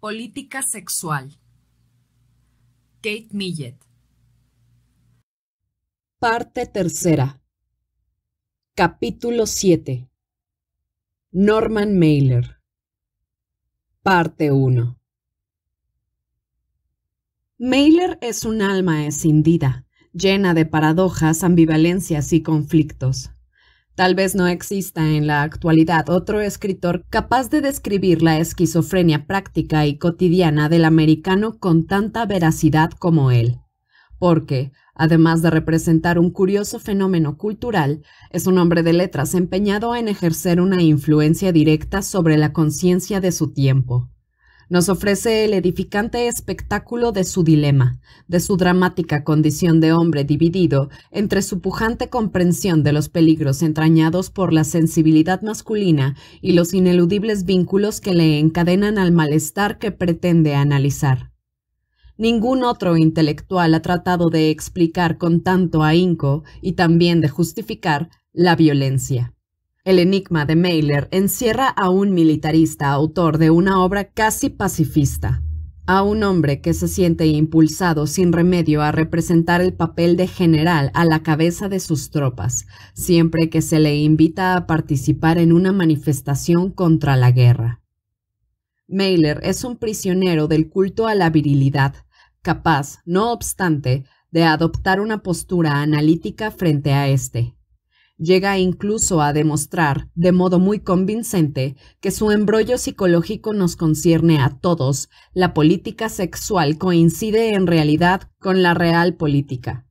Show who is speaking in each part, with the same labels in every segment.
Speaker 1: Política sexual. Kate Millet. Parte tercera. Capítulo 7. Norman Mailer. Parte 1. Mailer es un alma escindida, llena de paradojas, ambivalencias y conflictos. Tal vez no exista en la actualidad otro escritor capaz de describir la esquizofrenia práctica y cotidiana del americano con tanta veracidad como él, porque, además de representar un curioso fenómeno cultural, es un hombre de letras empeñado en ejercer una influencia directa sobre la conciencia de su tiempo nos ofrece el edificante espectáculo de su dilema, de su dramática condición de hombre dividido entre su pujante comprensión de los peligros entrañados por la sensibilidad masculina y los ineludibles vínculos que le encadenan al malestar que pretende analizar. Ningún otro intelectual ha tratado de explicar con tanto ahínco y también de justificar la violencia. El enigma de Mailer encierra a un militarista autor de una obra casi pacifista, a un hombre que se siente impulsado sin remedio a representar el papel de general a la cabeza de sus tropas, siempre que se le invita a participar en una manifestación contra la guerra. Mailer es un prisionero del culto a la virilidad, capaz, no obstante, de adoptar una postura analítica frente a este, Llega incluso a demostrar, de modo muy convincente, que su embrollo psicológico nos concierne a todos. La política sexual coincide en realidad con la real política.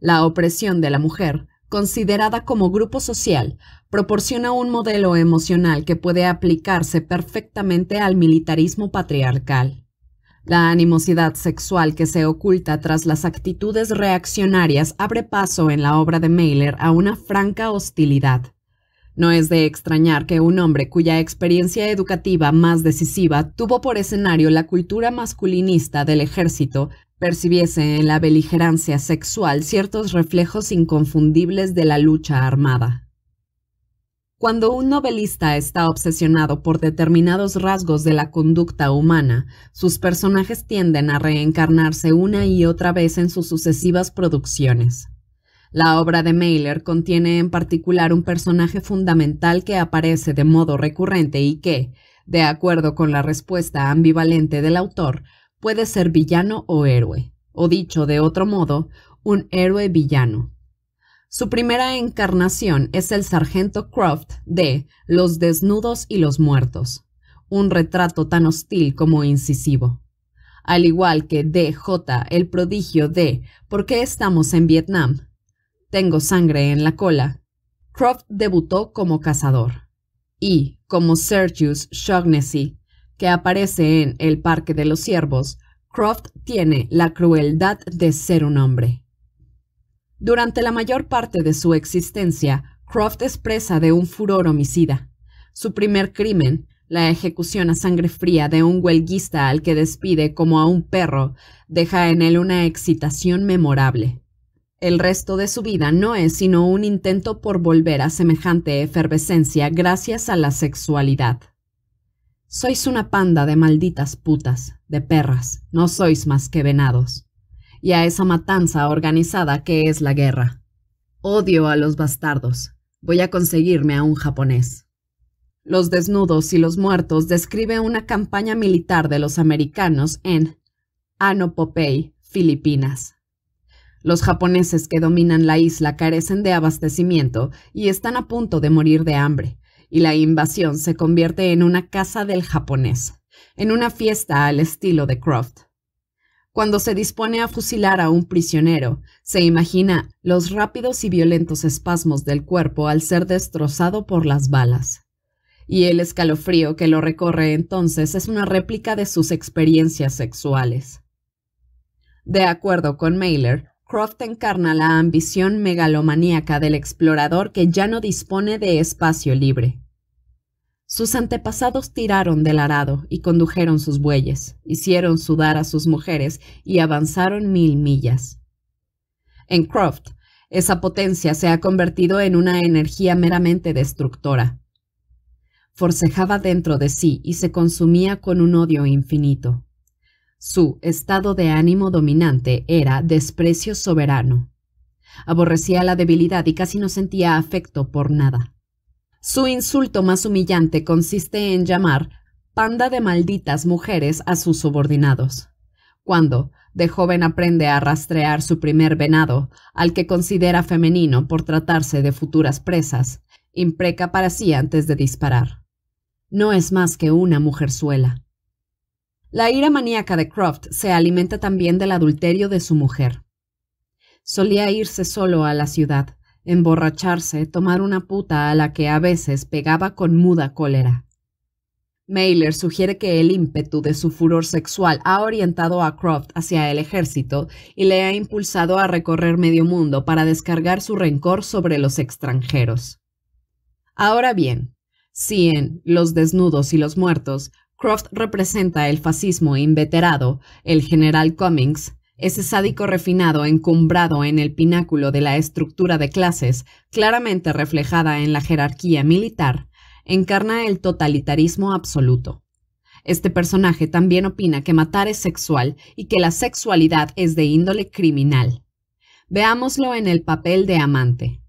Speaker 1: La opresión de la mujer, considerada como grupo social, proporciona un modelo emocional que puede aplicarse perfectamente al militarismo patriarcal. La animosidad sexual que se oculta tras las actitudes reaccionarias abre paso en la obra de Mailer a una franca hostilidad. No es de extrañar que un hombre cuya experiencia educativa más decisiva tuvo por escenario la cultura masculinista del ejército percibiese en la beligerancia sexual ciertos reflejos inconfundibles de la lucha armada. Cuando un novelista está obsesionado por determinados rasgos de la conducta humana, sus personajes tienden a reencarnarse una y otra vez en sus sucesivas producciones. La obra de Mailer contiene en particular un personaje fundamental que aparece de modo recurrente y que, de acuerdo con la respuesta ambivalente del autor, puede ser villano o héroe, o dicho de otro modo, un héroe villano. Su primera encarnación es el sargento Croft de Los desnudos y los muertos, un retrato tan hostil como incisivo. Al igual que DJ, el prodigio de ¿Por qué estamos en Vietnam? Tengo sangre en la cola. Croft debutó como cazador y como Sergius Shaughnessy, que aparece en El Parque de los Ciervos, Croft tiene la crueldad de ser un hombre. Durante la mayor parte de su existencia, Croft es presa de un furor homicida. Su primer crimen, la ejecución a sangre fría de un huelguista al que despide como a un perro, deja en él una excitación memorable. El resto de su vida no es sino un intento por volver a semejante efervescencia gracias a la sexualidad. Sois una panda de malditas putas, de perras, no sois más que venados y a esa matanza organizada que es la guerra. Odio a los bastardos. Voy a conseguirme a un japonés. Los desnudos y los muertos describe una campaña militar de los americanos en Anopopei, Filipinas. Los japoneses que dominan la isla carecen de abastecimiento y están a punto de morir de hambre, y la invasión se convierte en una casa del japonés, en una fiesta al estilo de Croft. Cuando se dispone a fusilar a un prisionero, se imagina los rápidos y violentos espasmos del cuerpo al ser destrozado por las balas. Y el escalofrío que lo recorre entonces es una réplica de sus experiencias sexuales. De acuerdo con Mailer, Croft encarna la ambición megalomaníaca del explorador que ya no dispone de espacio libre. Sus antepasados tiraron del arado y condujeron sus bueyes, hicieron sudar a sus mujeres y avanzaron mil millas. En Croft, esa potencia se ha convertido en una energía meramente destructora. Forcejaba dentro de sí y se consumía con un odio infinito. Su estado de ánimo dominante era desprecio soberano. Aborrecía la debilidad y casi no sentía afecto por nada. Su insulto más humillante consiste en llamar panda de malditas mujeres a sus subordinados. Cuando, de joven aprende a rastrear su primer venado, al que considera femenino por tratarse de futuras presas, impreca para sí antes de disparar. No es más que una mujerzuela. La ira maníaca de Croft se alimenta también del adulterio de su mujer. Solía irse solo a la ciudad, emborracharse, tomar una puta a la que a veces pegaba con muda cólera. Mailer sugiere que el ímpetu de su furor sexual ha orientado a Croft hacia el ejército y le ha impulsado a recorrer medio mundo para descargar su rencor sobre los extranjeros. Ahora bien, si en Los desnudos y los muertos Croft representa el fascismo inveterado, el general Cummings ese sádico refinado encumbrado en el pináculo de la estructura de clases, claramente reflejada en la jerarquía militar, encarna el totalitarismo absoluto. Este personaje también opina que matar es sexual y que la sexualidad es de índole criminal. Veámoslo en el papel de amante.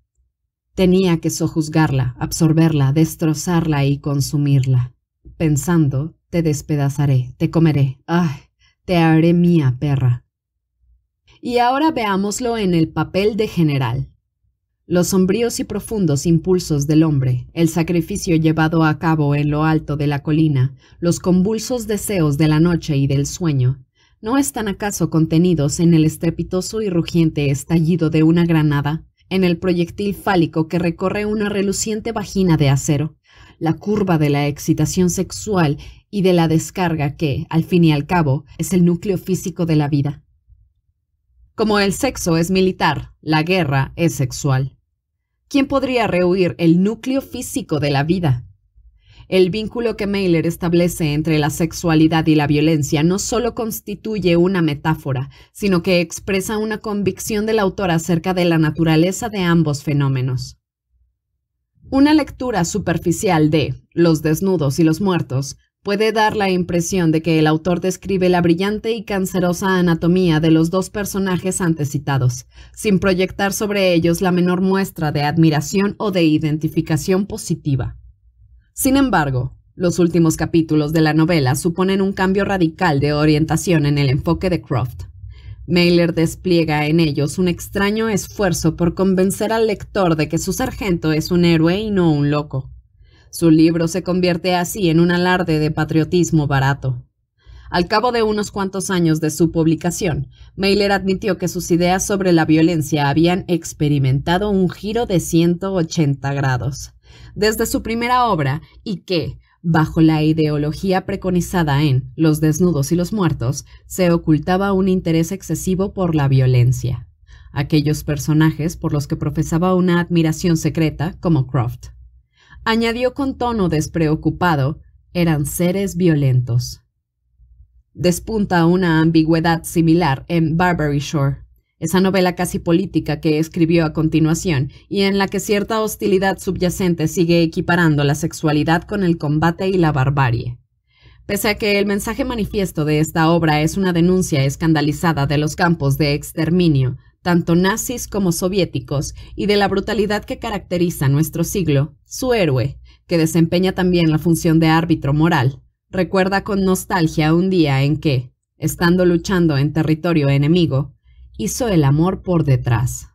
Speaker 1: Tenía que sojuzgarla, absorberla, destrozarla y consumirla. Pensando, te despedazaré, te comeré, ay, te haré mía, perra. Y ahora veámoslo en el papel de general. Los sombríos y profundos impulsos del hombre, el sacrificio llevado a cabo en lo alto de la colina, los convulsos deseos de la noche y del sueño, ¿no están acaso contenidos en el estrepitoso y rugiente estallido de una granada, en el proyectil fálico que recorre una reluciente vagina de acero, la curva de la excitación sexual y de la descarga que, al fin y al cabo, es el núcleo físico de la vida? Como el sexo es militar, la guerra es sexual. ¿Quién podría rehuir el núcleo físico de la vida? El vínculo que Mailer establece entre la sexualidad y la violencia no solo constituye una metáfora, sino que expresa una convicción del autor acerca de la naturaleza de ambos fenómenos. Una lectura superficial de Los desnudos y los muertos puede dar la impresión de que el autor describe la brillante y cancerosa anatomía de los dos personajes antes citados, sin proyectar sobre ellos la menor muestra de admiración o de identificación positiva. Sin embargo, los últimos capítulos de la novela suponen un cambio radical de orientación en el enfoque de Croft. Mailer despliega en ellos un extraño esfuerzo por convencer al lector de que su sargento es un héroe y no un loco. Su libro se convierte así en un alarde de patriotismo barato. Al cabo de unos cuantos años de su publicación, Mailer admitió que sus ideas sobre la violencia habían experimentado un giro de 180 grados. Desde su primera obra, y que, bajo la ideología preconizada en Los desnudos y los muertos, se ocultaba un interés excesivo por la violencia. Aquellos personajes por los que profesaba una admiración secreta, como Croft añadió con tono despreocupado, eran seres violentos. Despunta una ambigüedad similar en Barbary Shore, esa novela casi política que escribió a continuación y en la que cierta hostilidad subyacente sigue equiparando la sexualidad con el combate y la barbarie. Pese a que el mensaje manifiesto de esta obra es una denuncia escandalizada de los campos de exterminio, tanto nazis como soviéticos, y de la brutalidad que caracteriza nuestro siglo, su héroe, que desempeña también la función de árbitro moral, recuerda con nostalgia un día en que, estando luchando en territorio enemigo, hizo el amor por detrás.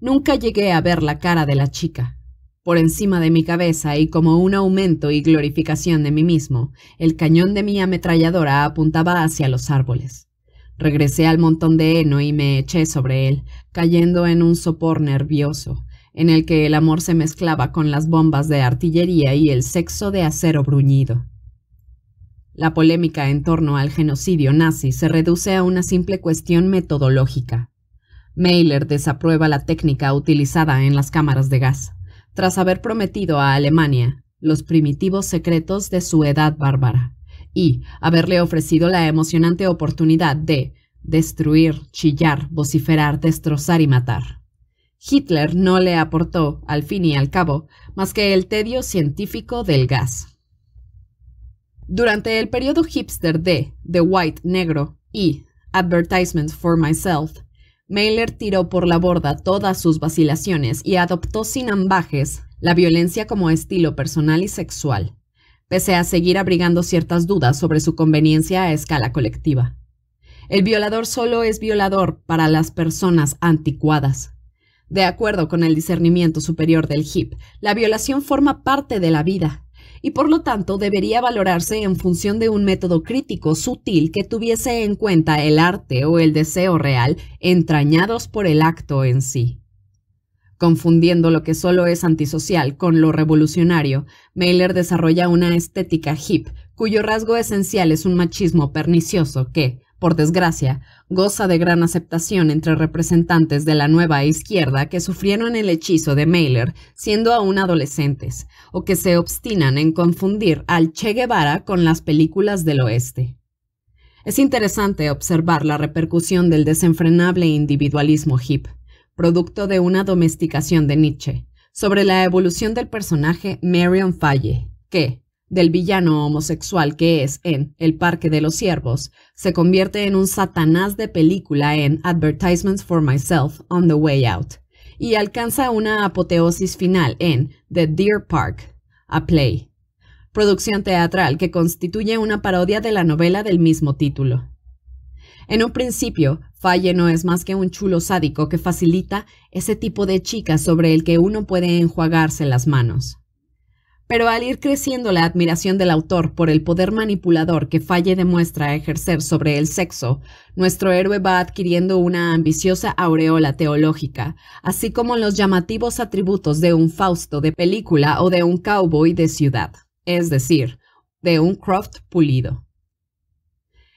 Speaker 1: Nunca llegué a ver la cara de la chica. Por encima de mi cabeza y como un aumento y glorificación de mí mismo, el cañón de mi ametralladora apuntaba hacia los árboles. Regresé al montón de heno y me eché sobre él, cayendo en un sopor nervioso, en el que el amor se mezclaba con las bombas de artillería y el sexo de acero bruñido. La polémica en torno al genocidio nazi se reduce a una simple cuestión metodológica. Mailer desaprueba la técnica utilizada en las cámaras de gas, tras haber prometido a Alemania los primitivos secretos de su edad bárbara y haberle ofrecido la emocionante oportunidad de destruir, chillar, vociferar, destrozar y matar. Hitler no le aportó, al fin y al cabo, más que el tedio científico del gas. Durante el periodo hipster de The White Negro y Advertisement for Myself, Mailer tiró por la borda todas sus vacilaciones y adoptó sin ambajes la violencia como estilo personal y sexual pese a seguir abrigando ciertas dudas sobre su conveniencia a escala colectiva. El violador solo es violador para las personas anticuadas. De acuerdo con el discernimiento superior del HIP, la violación forma parte de la vida y por lo tanto debería valorarse en función de un método crítico sutil que tuviese en cuenta el arte o el deseo real entrañados por el acto en sí. Confundiendo lo que solo es antisocial con lo revolucionario, Mailer desarrolla una estética hip, cuyo rasgo esencial es un machismo pernicioso que, por desgracia, goza de gran aceptación entre representantes de la nueva izquierda que sufrieron el hechizo de Mailer siendo aún adolescentes, o que se obstinan en confundir al Che Guevara con las películas del oeste. Es interesante observar la repercusión del desenfrenable individualismo hip, producto de una domesticación de Nietzsche, sobre la evolución del personaje Marion Falle, que, del villano homosexual que es en El Parque de los Ciervos, se convierte en un satanás de película en Advertisements for Myself on the Way Out, y alcanza una apoteosis final en The Deer Park, a Play, producción teatral que constituye una parodia de la novela del mismo título. En un principio, Falle no es más que un chulo sádico que facilita ese tipo de chicas sobre el que uno puede enjuagarse las manos. Pero al ir creciendo la admiración del autor por el poder manipulador que Falle demuestra ejercer sobre el sexo, nuestro héroe va adquiriendo una ambiciosa aureola teológica, así como los llamativos atributos de un Fausto de película o de un cowboy de ciudad, es decir, de un Croft pulido.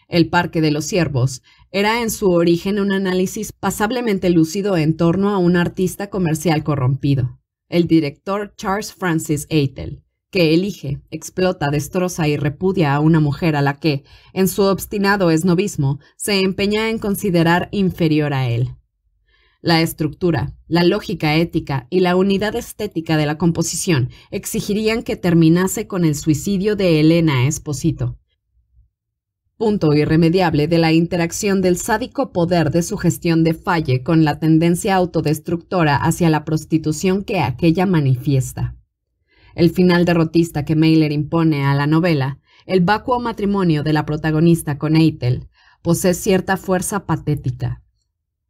Speaker 1: El Parque de los Ciervos era en su origen un análisis pasablemente lúcido en torno a un artista comercial corrompido, el director Charles Francis Eitel, que elige, explota, destroza y repudia a una mujer a la que, en su obstinado esnovismo, se empeña en considerar inferior a él. La estructura, la lógica ética y la unidad estética de la composición exigirían que terminase con el suicidio de Elena Esposito, punto irremediable de la interacción del sádico poder de su gestión de Falle con la tendencia autodestructora hacia la prostitución que aquella manifiesta. El final derrotista que Mailer impone a la novela, el vacuo matrimonio de la protagonista con Eitel, posee cierta fuerza patética.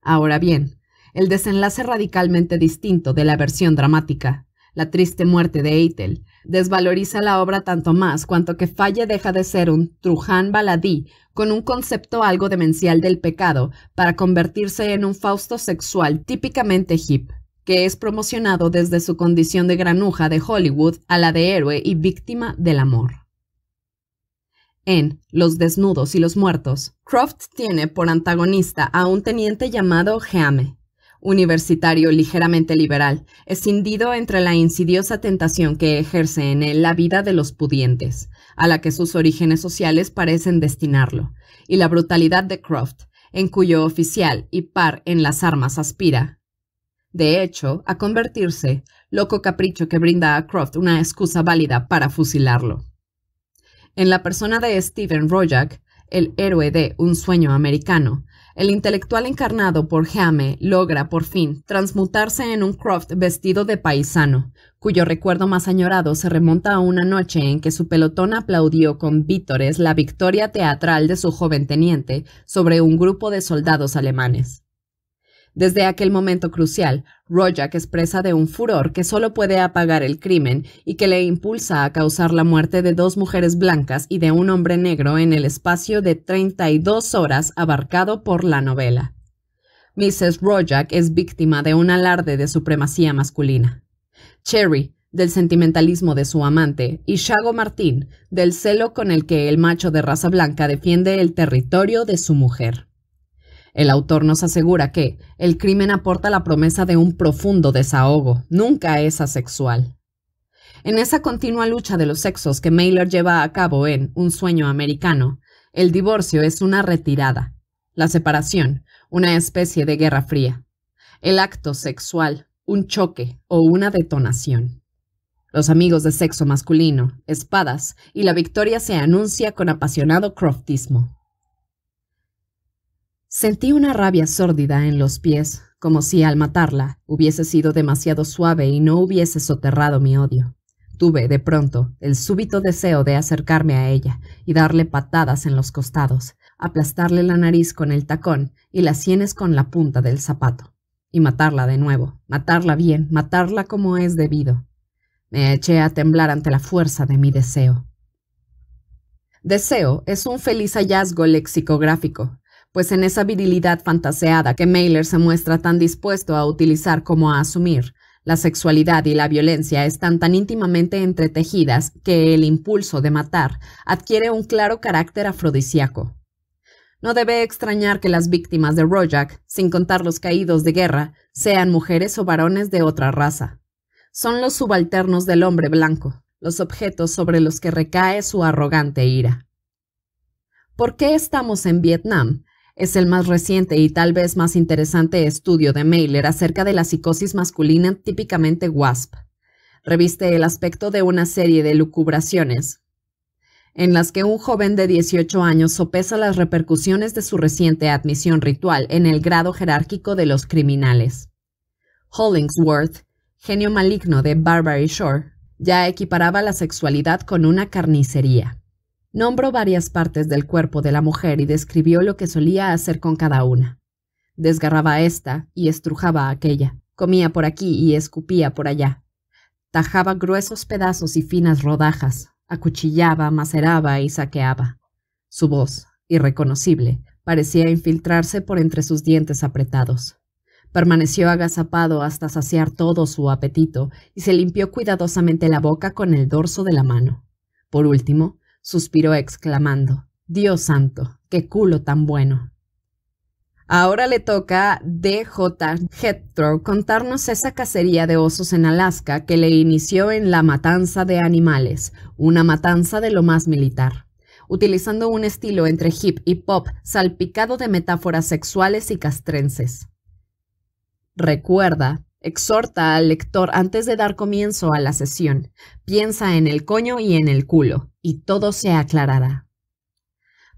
Speaker 1: Ahora bien, el desenlace radicalmente distinto de la versión dramática, la triste muerte de Ethel desvaloriza la obra tanto más cuanto que Falle deja de ser un Truján baladí con un concepto algo demencial del pecado para convertirse en un Fausto sexual típicamente hip, que es promocionado desde su condición de granuja de Hollywood a la de héroe y víctima del amor. En Los desnudos y los muertos, Croft tiene por antagonista a un teniente llamado Jame universitario ligeramente liberal, escindido entre la insidiosa tentación que ejerce en él la vida de los pudientes, a la que sus orígenes sociales parecen destinarlo, y la brutalidad de Croft, en cuyo oficial y par en las armas aspira. De hecho, a convertirse, loco capricho que brinda a Croft una excusa válida para fusilarlo. En la persona de Stephen Rojak, el héroe de Un sueño americano, el intelectual encarnado por Heame logra, por fin, transmutarse en un Croft vestido de paisano, cuyo recuerdo más añorado se remonta a una noche en que su pelotón aplaudió con vítores la victoria teatral de su joven teniente sobre un grupo de soldados alemanes. Desde aquel momento crucial, Rojak expresa de un furor que solo puede apagar el crimen y que le impulsa a causar la muerte de dos mujeres blancas y de un hombre negro en el espacio de 32 horas abarcado por la novela. Mrs. Rojak es víctima de un alarde de supremacía masculina. Cherry, del sentimentalismo de su amante, y Shago Martín, del celo con el que el macho de raza blanca defiende el territorio de su mujer. El autor nos asegura que el crimen aporta la promesa de un profundo desahogo, nunca es asexual. En esa continua lucha de los sexos que Mailer lleva a cabo en Un sueño americano, el divorcio es una retirada, la separación, una especie de guerra fría, el acto sexual, un choque o una detonación. Los amigos de sexo masculino, espadas, y la victoria se anuncia con apasionado croftismo. Sentí una rabia sórdida en los pies, como si al matarla hubiese sido demasiado suave y no hubiese soterrado mi odio. Tuve, de pronto, el súbito deseo de acercarme a ella y darle patadas en los costados, aplastarle la nariz con el tacón y las sienes con la punta del zapato, y matarla de nuevo, matarla bien, matarla como es debido. Me eché a temblar ante la fuerza de mi deseo. Deseo es un feliz hallazgo lexicográfico, pues en esa virilidad fantaseada que Mailer se muestra tan dispuesto a utilizar como a asumir. La sexualidad y la violencia están tan íntimamente entretejidas que el impulso de matar adquiere un claro carácter afrodisíaco. No debe extrañar que las víctimas de Rojak, sin contar los caídos de guerra, sean mujeres o varones de otra raza. Son los subalternos del hombre blanco, los objetos sobre los que recae su arrogante ira. ¿Por qué estamos en Vietnam? Es el más reciente y tal vez más interesante estudio de Mailer acerca de la psicosis masculina típicamente WASP. Reviste el aspecto de una serie de lucubraciones, en las que un joven de 18 años sopesa las repercusiones de su reciente admisión ritual en el grado jerárquico de los criminales. Hollingsworth, genio maligno de Barbary Shore, ya equiparaba la sexualidad con una carnicería. Nombró varias partes del cuerpo de la mujer y describió lo que solía hacer con cada una. Desgarraba esta y estrujaba aquella, comía por aquí y escupía por allá. Tajaba gruesos pedazos y finas rodajas, acuchillaba, maceraba y saqueaba. Su voz, irreconocible, parecía infiltrarse por entre sus dientes apretados. Permaneció agazapado hasta saciar todo su apetito y se limpió cuidadosamente la boca con el dorso de la mano. Por último, suspiró exclamando, Dios santo, qué culo tan bueno. Ahora le toca a D.J. Heathrow contarnos esa cacería de osos en Alaska que le inició en la matanza de animales, una matanza de lo más militar, utilizando un estilo entre hip y pop salpicado de metáforas sexuales y castrenses. Recuerda Exhorta al lector antes de dar comienzo a la sesión. Piensa en el coño y en el culo, y todo se aclarará.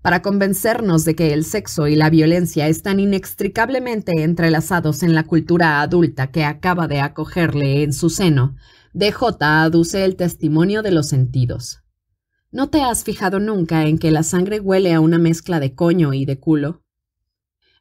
Speaker 1: Para convencernos de que el sexo y la violencia están inextricablemente entrelazados en la cultura adulta que acaba de acogerle en su seno, DJ aduce el testimonio de los sentidos. ¿No te has fijado nunca en que la sangre huele a una mezcla de coño y de culo?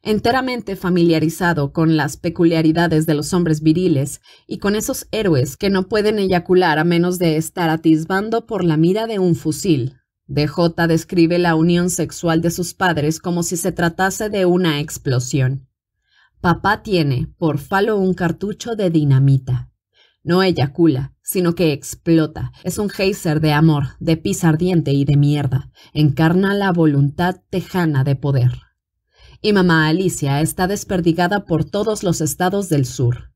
Speaker 1: enteramente familiarizado con las peculiaridades de los hombres viriles y con esos héroes que no pueden eyacular a menos de estar atisbando por la mira de un fusil. DJ describe la unión sexual de sus padres como si se tratase de una explosión. Papá tiene, por falo, un cartucho de dinamita. No eyacula, sino que explota. Es un geyser de amor, de pis ardiente y de mierda. Encarna la voluntad tejana de poder y mamá Alicia está desperdigada por todos los estados del sur.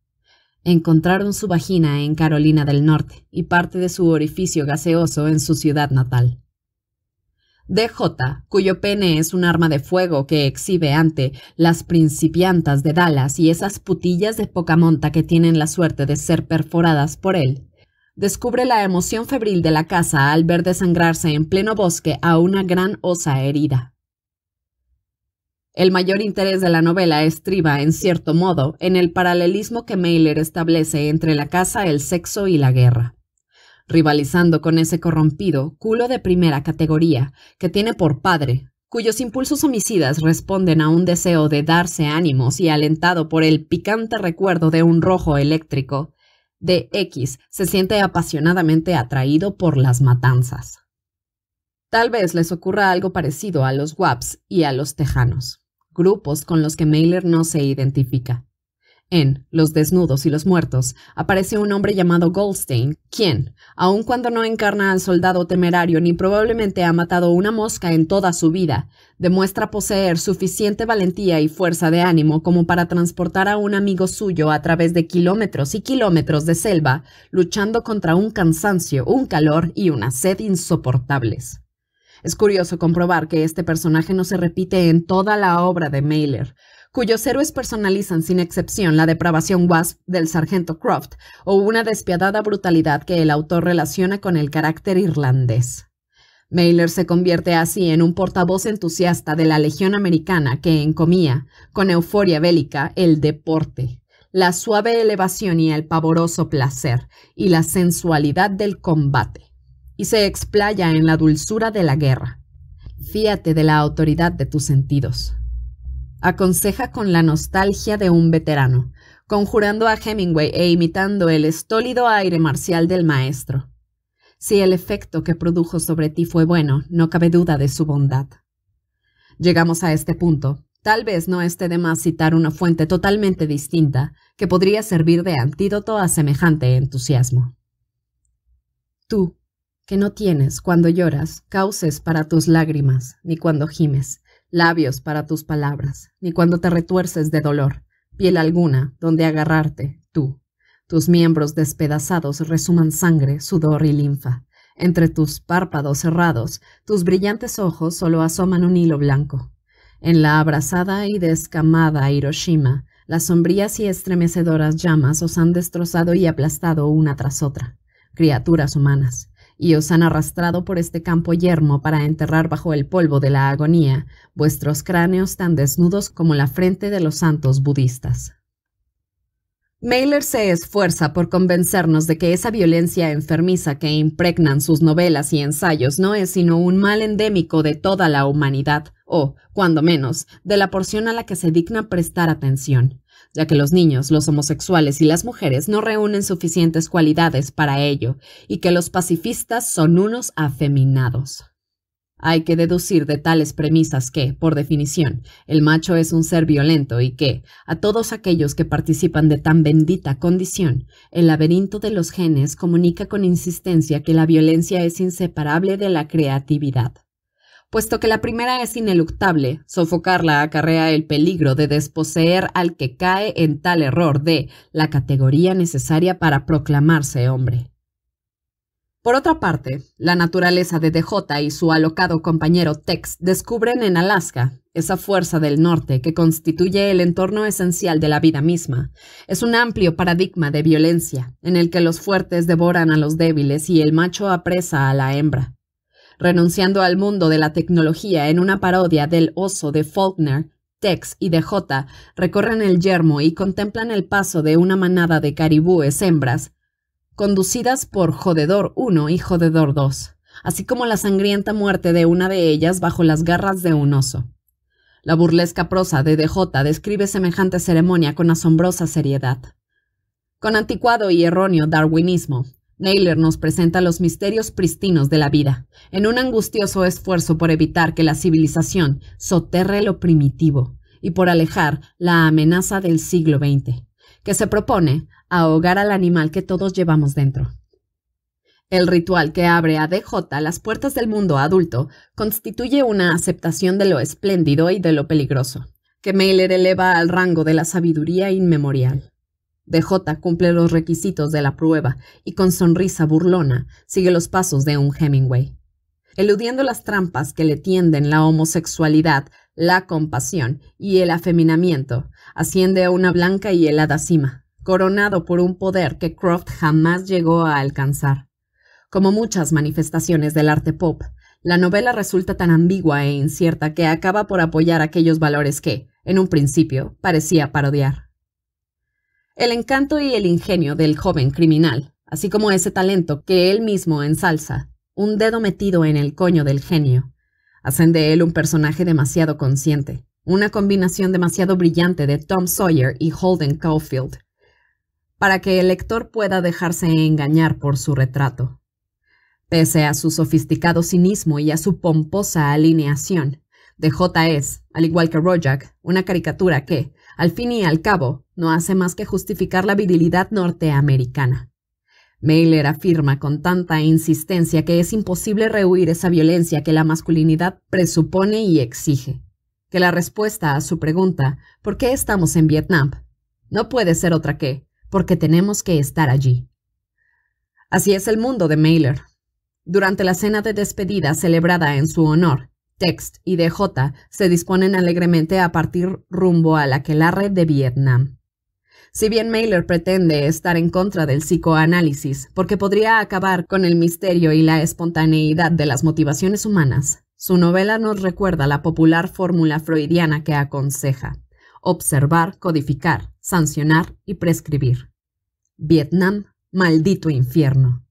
Speaker 1: Encontraron su vagina en Carolina del Norte y parte de su orificio gaseoso en su ciudad natal. DJ, cuyo pene es un arma de fuego que exhibe ante las principiantas de Dallas y esas putillas de poca monta que tienen la suerte de ser perforadas por él, descubre la emoción febril de la casa al ver desangrarse en pleno bosque a una gran osa herida. El mayor interés de la novela estriba, en cierto modo, en el paralelismo que Mailer establece entre la casa, el sexo y la guerra. Rivalizando con ese corrompido, culo de primera categoría, que tiene por padre, cuyos impulsos homicidas responden a un deseo de darse ánimos y alentado por el picante recuerdo de un rojo eléctrico, de X se siente apasionadamente atraído por las matanzas. Tal vez les ocurra algo parecido a los WAPs y a los tejanos grupos con los que Mailer no se identifica. En Los desnudos y los muertos aparece un hombre llamado Goldstein, quien, aun cuando no encarna al soldado temerario ni probablemente ha matado una mosca en toda su vida, demuestra poseer suficiente valentía y fuerza de ánimo como para transportar a un amigo suyo a través de kilómetros y kilómetros de selva, luchando contra un cansancio, un calor y una sed insoportables. Es curioso comprobar que este personaje no se repite en toda la obra de Mailer, cuyos héroes personalizan sin excepción la depravación wasp del sargento Croft o una despiadada brutalidad que el autor relaciona con el carácter irlandés. Mailer se convierte así en un portavoz entusiasta de la Legión Americana que encomía, con euforia bélica, el deporte, la suave elevación y el pavoroso placer, y la sensualidad del combate y se explaya en la dulzura de la guerra. Fíate de la autoridad de tus sentidos. Aconseja con la nostalgia de un veterano, conjurando a Hemingway e imitando el estólido aire marcial del maestro. Si el efecto que produjo sobre ti fue bueno, no cabe duda de su bondad. Llegamos a este punto. Tal vez no esté de más citar una fuente totalmente distinta que podría servir de antídoto a semejante entusiasmo. Tú, que no tienes cuando lloras, cauces para tus lágrimas, ni cuando gimes, labios para tus palabras, ni cuando te retuerces de dolor, piel alguna donde agarrarte, tú. Tus miembros despedazados resuman sangre, sudor y linfa. Entre tus párpados cerrados, tus brillantes ojos solo asoman un hilo blanco. En la abrasada y descamada Hiroshima, las sombrías y estremecedoras llamas os han destrozado y aplastado una tras otra. Criaturas humanas, y os han arrastrado por este campo yermo para enterrar bajo el polvo de la agonía vuestros cráneos tan desnudos como la frente de los santos budistas. Mailer se esfuerza por convencernos de que esa violencia enfermiza que impregnan sus novelas y ensayos no es sino un mal endémico de toda la humanidad, o, cuando menos, de la porción a la que se digna prestar atención ya que los niños, los homosexuales y las mujeres no reúnen suficientes cualidades para ello, y que los pacifistas son unos afeminados. Hay que deducir de tales premisas que, por definición, el macho es un ser violento y que, a todos aquellos que participan de tan bendita condición, el laberinto de los genes comunica con insistencia que la violencia es inseparable de la creatividad puesto que la primera es ineluctable, sofocarla acarrea el peligro de desposeer al que cae en tal error de la categoría necesaria para proclamarse hombre. Por otra parte, la naturaleza de DJ y su alocado compañero Tex descubren en Alaska esa fuerza del norte que constituye el entorno esencial de la vida misma. Es un amplio paradigma de violencia, en el que los fuertes devoran a los débiles y el macho apresa a la hembra renunciando al mundo de la tecnología en una parodia del oso de Faulkner, Tex y DJ recorren el yermo y contemplan el paso de una manada de caribúes hembras, conducidas por Jodedor 1 y Jodedor 2, así como la sangrienta muerte de una de ellas bajo las garras de un oso. La burlesca prosa de DJ describe semejante ceremonia con asombrosa seriedad. Con anticuado y erróneo darwinismo, Naylor nos presenta los misterios pristinos de la vida, en un angustioso esfuerzo por evitar que la civilización soterre lo primitivo y por alejar la amenaza del siglo XX, que se propone ahogar al animal que todos llevamos dentro. El ritual que abre a DJ las puertas del mundo adulto constituye una aceptación de lo espléndido y de lo peligroso, que Mailer eleva al rango de la sabiduría inmemorial. DJ cumple los requisitos de la prueba y con sonrisa burlona sigue los pasos de un Hemingway. Eludiendo las trampas que le tienden la homosexualidad, la compasión y el afeminamiento, asciende a una blanca y helada cima, coronado por un poder que Croft jamás llegó a alcanzar. Como muchas manifestaciones del arte pop, la novela resulta tan ambigua e incierta que acaba por apoyar aquellos valores que, en un principio, parecía parodiar. El encanto y el ingenio del joven criminal, así como ese talento que él mismo ensalza, un dedo metido en el coño del genio, hacen de él un personaje demasiado consciente, una combinación demasiado brillante de Tom Sawyer y Holden Caulfield, para que el lector pueda dejarse engañar por su retrato. Pese a su sofisticado cinismo y a su pomposa alineación, de es, al igual que Rojak, una caricatura que, al fin y al cabo, no hace más que justificar la virilidad norteamericana. Mailer afirma con tanta insistencia que es imposible rehuir esa violencia que la masculinidad presupone y exige, que la respuesta a su pregunta, ¿por qué estamos en Vietnam?, no puede ser otra que, porque tenemos que estar allí. Así es el mundo de Mailer. Durante la cena de despedida celebrada en su honor, Text y DJ se disponen alegremente a partir rumbo a la que red de Vietnam. Si bien Mailer pretende estar en contra del psicoanálisis, porque podría acabar con el misterio y la espontaneidad de las motivaciones humanas, su novela nos recuerda la popular fórmula freudiana que aconseja observar, codificar, sancionar y prescribir. Vietnam, maldito infierno.